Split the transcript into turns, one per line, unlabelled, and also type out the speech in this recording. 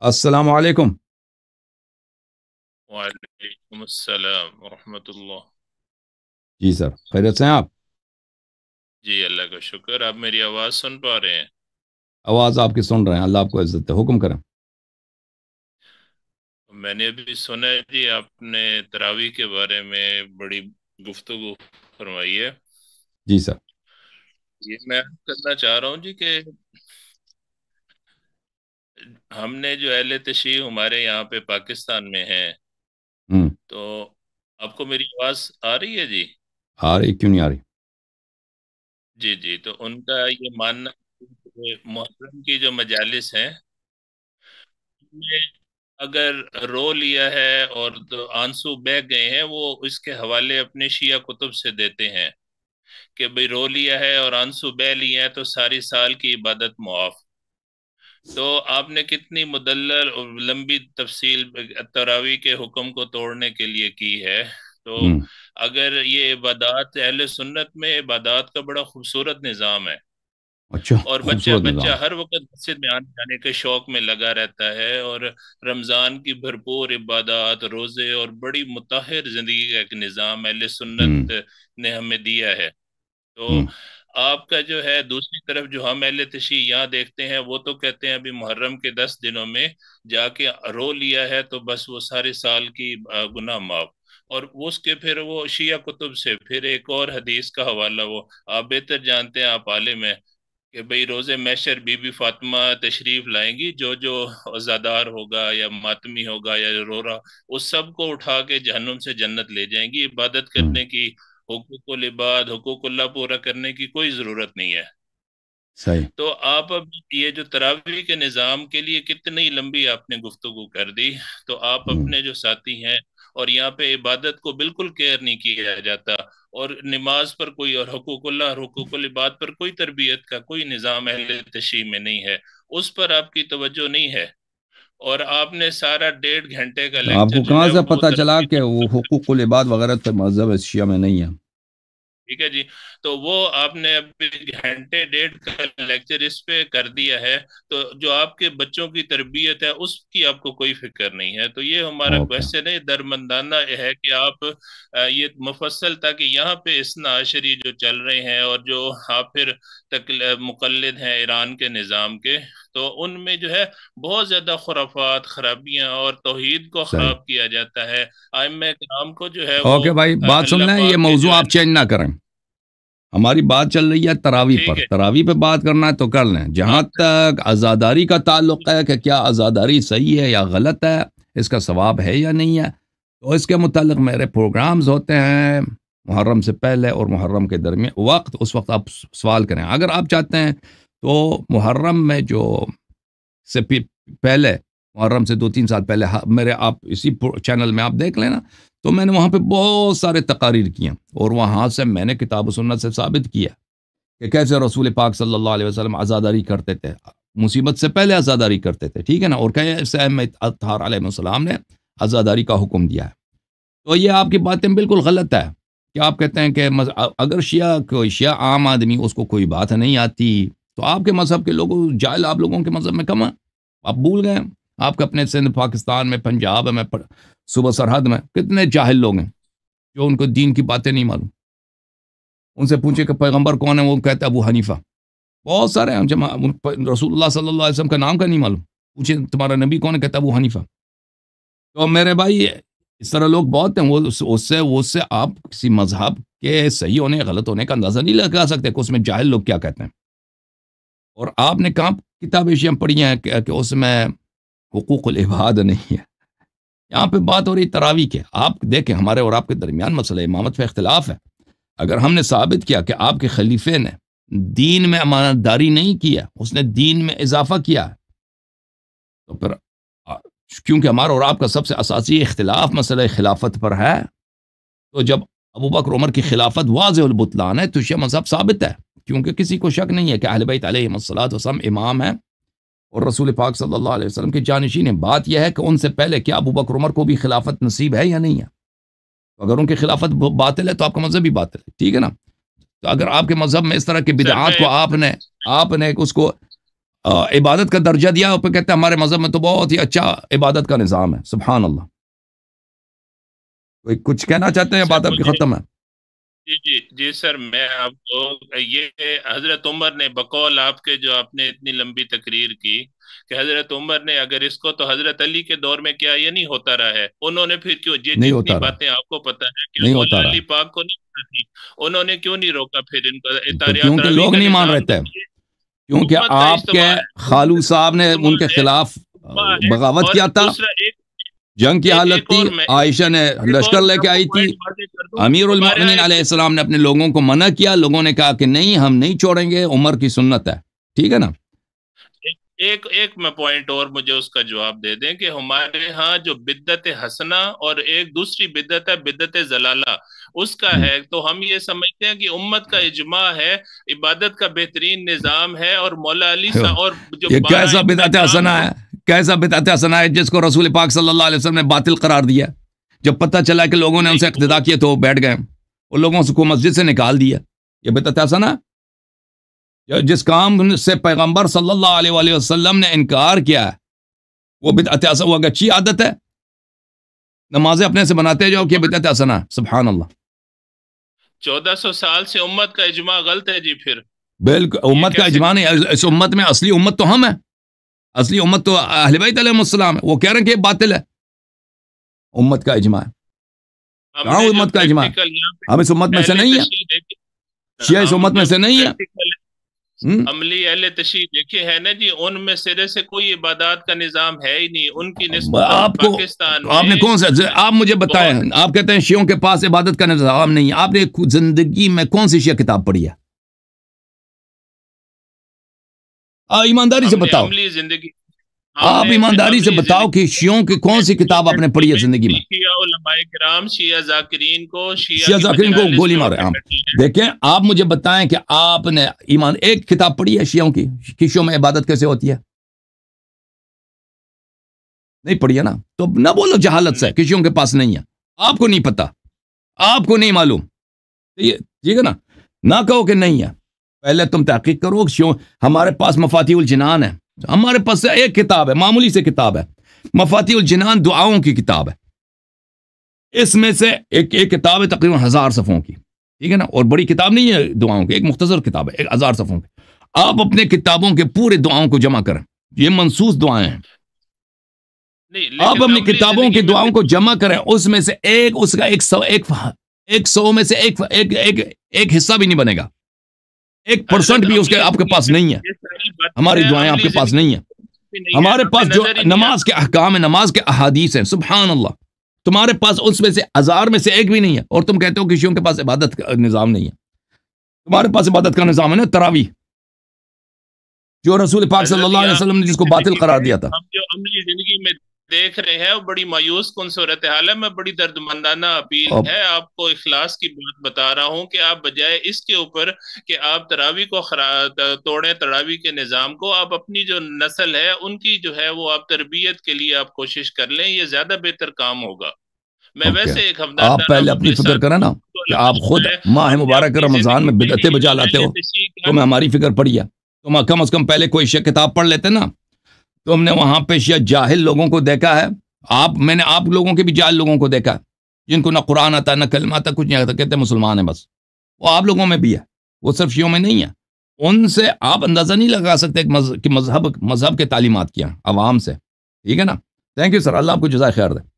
السلام علیکم وعلیکم
السلام ورحمۃ اللہ
جی سر سے آپ
جی اللہ کا شکر آپ میری آواز سن پا رہے ہیں
آواز آپ کی سن رہے ہیں اللہ آپ کو عزت ہے حکم کریں
میں نے ابھی سنا ہے جی آپ نے تراوی کے بارے میں بڑی گفتگو فرمائی ہے جی سر یہ جی، میں کرنا چاہ رہا ہوں جی کہ ہم نے جو اہل تشی ہمارے یہاں پہ پاکستان میں ہیں تو آپ کو میری آواز آ رہی ہے جی
آ رہی کیوں نہیں آ رہی
جی جی تو ان کا یہ ماننا محرم کی جو مجالس ہیں اگر رو لیا ہے اور تو آنسو بہ گئے ہیں وہ اس کے حوالے اپنے شیعہ کتب سے دیتے ہیں کہ بھائی رو لیا ہے اور آنسو بہ لیا ہے تو ساری سال کی عبادت معاف تو آپ نے کتنی مدلل اور لمبی تفصیل تراوی کے حکم کو توڑنے کے لیے کی ہے تو اگر یہ عبادات اہل سنت میں عبادات کا بڑا خوبصورت نظام ہے اچھا، اور بچہ بچہ ہر وقت مسجد میں آنے جانے کے شوق میں لگا رہتا ہے اور رمضان کی بھرپور عبادات روزے اور بڑی متحر زندگی کا ایک نظام اہل سنت نے ہمیں دیا ہے تو آپ کا جو ہے دوسری طرف جو ہم اہل یہاں دیکھتے ہیں وہ تو کہتے ہیں ابھی محرم کے دس دنوں میں جا کے رو لیا ہے تو بس وہ سارے سال کی گناہ معاف اور اس کے پھر وہ شیعہ کتب سے پھر ایک اور حدیث کا حوالہ وہ آپ بہتر جانتے ہیں آپ عالم ہیں کہ بھئی روز میشر بی بی فاطمہ تشریف لائیں گی جو جو زادار ہوگا یا ماتمی ہوگا یا رو رہا اس سب کو اٹھا کے جہنم سے جنت لے جائیں گی عبادت کرنے کی حقوق العباد حقوق اللہ پورا کرنے کی کوئی ضرورت نہیں ہے صحیح تو آپ اب یہ جو تراویح کے نظام کے لیے کتنی لمبی آپ نے گفتگو کر دی تو آپ اپنے جو ساتھی ہیں اور یہاں پہ عبادت کو بالکل کیئر نہیں کیا جاتا اور نماز پر کوئی اور حقوق اللہ اور حقوق العباد پر کوئی تربیت کا کوئی نظام اہل تشریح میں نہیں ہے اس پر آپ کی توجہ نہیں ہے اور آپ نے سارا ڈیڑھ گھنٹے کا لیکچر آپ کو کہاں سے پتا چلا
کہ وہ حقوق العباد وغیرہ تو مذہب شیعہ میں نہیں ہے
ٹھیک ہے جی تو وہ آپ نے ابھی گھنٹے ڈیڑھ کا لیکچر اس پہ کر دیا ہے تو جو آپ کے بچوں کی تربیت ہے اس کی آپ کو کوئی فکر نہیں ہے تو یہ ہمارا کوشچن ہے درمندانہ ہے کہ آپ یہ مفصل تھا کہ یہاں پہ اس ناشری جو چل رہے ہیں اور جو آپ پھر مقلد ہیں ایران کے نظام کے تو ان میں جو ہے بہت زیادہ خرافات خرابیاں اور توحید کو کو خراب کیا جاتا ہے ہے جو اوکے
بھائی بات یہ موضوع آپ چینج نہ کریں ہماری بات چل رہی ہے تراوی پر تراوی پہ بات کرنا ہے تو کر لیں جہاں ہاں۔ تک آزاداری کا تعلق ہے کہ کیا آزاداری صحیح ہے یا غلط ہے اس کا ثواب ہے یا نہیں ہے تو اس کے متعلق میرے پروگرامز ہوتے ہیں محرم سے پہلے اور محرم کے درمیان وقت اس وقت آپ سوال کریں اگر آپ چاہتے ہیں تو محرم میں جو سے پہلے محرم سے دو تین سال پہلے ہاں، میرے آپ اسی چینل میں آپ دیکھ لینا تو میں نے وہاں پہ بہت سارے تقاریر کیے اور وہاں سے میں نے کتاب و سنت سے ثابت کیا کہ کیسے رسول پاک صلی اللہ علیہ وسلم آزاداری کرتے تھے مصیبت سے پہلے آزاداری کرتے تھے ٹھیک ہے نا اور کیسے اطہار علیہ السلام نے آزاداری کا حکم دیا ہے تو یہ آپ کی باتیں بالکل غلط ہے کہ آپ کہتے ہیں کہ اگر شیعہ کوئی شیعہ عام آدمی اس کو کوئی بات نہیں آتی تو آپ کے مذہب کے لوگوں جائل آپ لوگوں کے مذہب میں کم ہیں آپ بھول گئے آپ کے اپنے سندھ پاکستان میں پنجاب میں صبح سرحد میں کتنے جاہل لوگ ہیں جو ان کو دین کی باتیں نہیں معلوم ان سے پوچھے کہ پیغمبر کون ہے وہ کہتا ہے ابو حنیفہ بہت سارے ہیں جمع رسول اللہ صلی اللہ علیہ وسلم کا نام کا نہیں معلوم پوچھے تمہارا نبی کون ہے کہتا ہے ابو حنیفہ تو میرے بھائی اس طرح لوگ بہت ہیں وہ اس سے وہ اس سے آپ کسی مذہب کے صحیح ہونے غلط ہونے کا اندازہ نہیں لگا سکتے کہ اس میں جاہل لوگ کیا کہتے ہیں اور آپ نے کہاں کتابیں شیاں پڑھی ہیں کہ اس میں حقوق العباد نہیں ہے یہاں پہ بات ہو رہی تراوی کے آپ دیکھیں ہمارے اور آپ کے درمیان مسئلہ امامت پہ اختلاف ہے اگر ہم نے ثابت کیا کہ آپ کے خلیفے نے دین میں امانت داری نہیں کیا اس نے دین میں اضافہ کیا ہے تو پھر کیونکہ ہمارا اور آپ کا سب سے اساسی اختلاف مسئلہ خلافت پر ہے تو جب ابو بکر عمر کی خلافت واضح البتلان ہے تو مذہب ثابت ہے کیونکہ کسی کو شک نہیں ہے کہ اہل بیت علیہ مثلاۃ وسلم امام ہیں اور رسول پاک صلی اللہ علیہ وسلم کے جانشین بات یہ ہے کہ ان سے پہلے کیا ابو بکر عمر کو بھی خلافت نصیب ہے یا نہیں ہے تو اگر ان کی خلافت باطل ہے تو آپ کا مذہب بھی باطل ہے ٹھیک ہے نا تو اگر آپ کے مذہب میں اس طرح کے بدعات کو آپ نے آپ نے اس کو عبادت کا درجہ دیا اور پہ کہتے ہیں ہمارے مذہب میں تو بہت ہی اچھا عبادت کا نظام ہے سبحان اللہ کوئی کچھ کہنا چاہتے ہیں بات آپ کی اچھا، ختم ہے
جی جی جی سر میں آپ کو یہ حضرت عمر نے بقول آپ کے جو آپ نے اتنی لمبی تقریر کی کہ حضرت عمر نے اگر اس کو تو حضرت علی کے دور میں کیا یہ نہیں ہوتا رہا ہے انہوں نے پھر کیوں جتنی باتیں آپ کو پتا ہے کہ نہیں علی پاک کو نہیں پتا تھی انہوں نے کیوں نہیں روکا پھر ان کو کیونکہ لوگ نہیں مان رہتے ہیں
کیونکہ آپ کے خالو صاحب نے ان کے خلاف بغاوت کیا تھا جنگ کی حالت تھی عائشہ نے لشکر لے کے آئی تھی امیر المؤمنین علیہ السلام نے اپنے لوگوں کو منع کیا لوگوں نے کہا کہ نہیں ہم نہیں چھوڑیں گے عمر کی سنت ہے ٹھیک ہے نا
ایک ایک میں پوائنٹ اور مجھے اس کا جواب دے دیں کہ ہمارے ہاں جو بدت ہسنا اور ایک دوسری بدت ہے بدت زلالہ اس کا ہے تو ہم یہ سمجھتے ہیں کہ امت کا اجماع ہے عبادت کا بہترین نظام ہے اور مولا علی صاحب اور جو یہ کیسا بدعت حسنا
ہے کیسا بدت حسنا ہے جس کو رسول پاک صلی اللہ علیہ وسلم نے باطل قرار دیا ہے جب پتہ چلا کہ لوگوں نے ان سے اقتدا کیا تو وہ بیٹھ گئے اور لوگوں کو مسجد سے نکال دیا یہ بتا تھا نا جس کام سے پیغمبر صلی اللہ علیہ وآلہ وسلم نے انکار کیا ہے وہ بتاسا وہ اچھی عادت ہے نمازیں اپنے سے بناتے جاؤ کہ کہنا سبحان اللہ
چودہ سو سال سے امت کا اجماع غلط ہے جی پھر
بالکل امت کا اجماع نہیں اس امت میں اصلی امت تو ہم ہیں اصلی امت تو اہل بیت علیہ السلام ہے وہ کہہ رہے ہیں کہ باطل ہے امت کا اجماع ہے کہاں امت کا اجماع ہے ہم ہاں، اس امت میں سے نہیں ہیں شیعہ اس امت میں سے نہیں
ہیں عملی اہل تشریف دیکھے ہے نا جی ان میں سرے سے کوئی عبادات کا نظام ہے ہی نہیں ان کی نسبت پاکستان میں آپ نے کون سا آپ مجھے بتائیں
آپ کہتے ہیں شیعوں کے پاس عبادت کا نظام نہیں آپ نے زندگی میں کون سی شیعہ کتاب پڑھی ہے ایمانداری سے بتاؤ
زندگی آپ ایمانداری سے
بتاؤ کہ شیعوں کی کون سی کتاب آپ نے پڑھی ہے زندگی میں
شیعہ کو گولی
دیکھیں آپ مجھے بتائیں کہ آپ نے ایمان ایک کتاب پڑھی ہے شیعوں کی کشوں میں عبادت کیسے ہوتی ہے نہیں پڑھی ہے نا تو نہ بولو جہالت سے کشیوں کے پاس نہیں ہے آپ کو نہیں پتا آپ کو نہیں معلوم ٹھیک ہے نا نہ کہو کہ نہیں ہے پہلے تم تحقیق کرو ہمارے پاس مفاتی الجنان ہے ہمارے پاس ایک کتاب ہے معمولی سے کتاب ہے مفاتی الجنان دعاؤں کی کتاب ہے اس میں سے ایک ایک کتاب ہے ہے تقریباً ہزار صفوں کی ٹھیک نا اور بڑی کتاب نہیں ہے دعاؤں کی ایک مختصر کتاب ہے ایک ہزار صفوں کی آپ اپنے کتابوں کے پورے دعاؤں کو جمع کریں یہ منصوص دعائیں ہیں آپ اپنی کتابوں کی دعاؤں کو جمع کریں اس میں سے ایک اس کا ایک سو ایک سو میں سے ایک ایک حصہ بھی نہیں بنے گا ایک پرسنٹ بھی اس کے کے آپ پاس نہیں ہے ہماری دعائیں آپ کے پاس نہیں ہیں ہمارے پاس جو نماز کے احکام ہیں نماز کے احادیث ہیں سبحان اللہ تمہارے پاس اس میں سے ہزار میں سے ایک بھی نہیں ہے اور تم کہتے ہو کسیوں کے پاس عبادت کا نظام نہیں ہے تمہارے پاس عبادت کا نظام ہے نا تراوی جو رسول پاک صلی اللہ علیہ وسلم نے جس کو باطل قرار دیا تھا ہم
جو عملی زندگی میں دیکھ رہے ہیں بڑی مایوس کن صورت حال ہے میں بڑی درد مندانہ اپیل ہے آپ کو اخلاص کی بات بتا رہا ہوں کہ آپ بجائے اس کے اوپر کہ آپ تراوی کو توڑے تراوی کے نظام کو آپ اپنی جو نسل ہے ان کی جو ہے وہ آپ تربیت کے لیے آپ کوشش کر لیں یہ زیادہ بہتر کام ہوگا میں ویسے ایک ہفتہ
فکر کریں نا کہ آپ خود ماہ مبارک رمضان میں ہو تو میں ہماری فکر پڑھی ہے تو کم از کم پہلے کوئی کتاب پڑھ لیتے نا تم نے وہاں پہ پیشہ جاہل لوگوں کو دیکھا ہے آپ میں نے آپ لوگوں کے بھی جاہل لوگوں کو دیکھا ہے جن کو نہ قرآن آتا نہ کلم آتا کچھ نہیں آتا کہتے مسلمان ہیں بس وہ آپ لوگوں میں بھی ہے وہ صرف شیوں میں نہیں ہے ان سے آپ اندازہ نہیں لگا سکتے کہ مذہب مذہب کے تعلیمات کیا عوام سے ٹھیک ہے نا تھینک یو سر اللہ آپ کو جزائے خیر دے